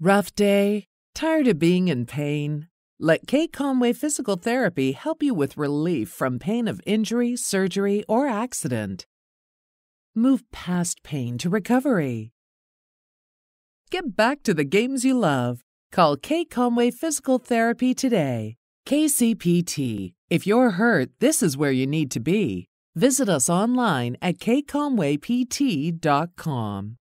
Rough day? Tired of being in pain? Let Kate Conway Physical Therapy help you with relief from pain of injury, surgery, or accident. Move past pain to recovery. Get back to the games you love. Call Kate Conway Physical Therapy today. KCPT. If you're hurt, this is where you need to be. Visit us online at kconwaypt.com.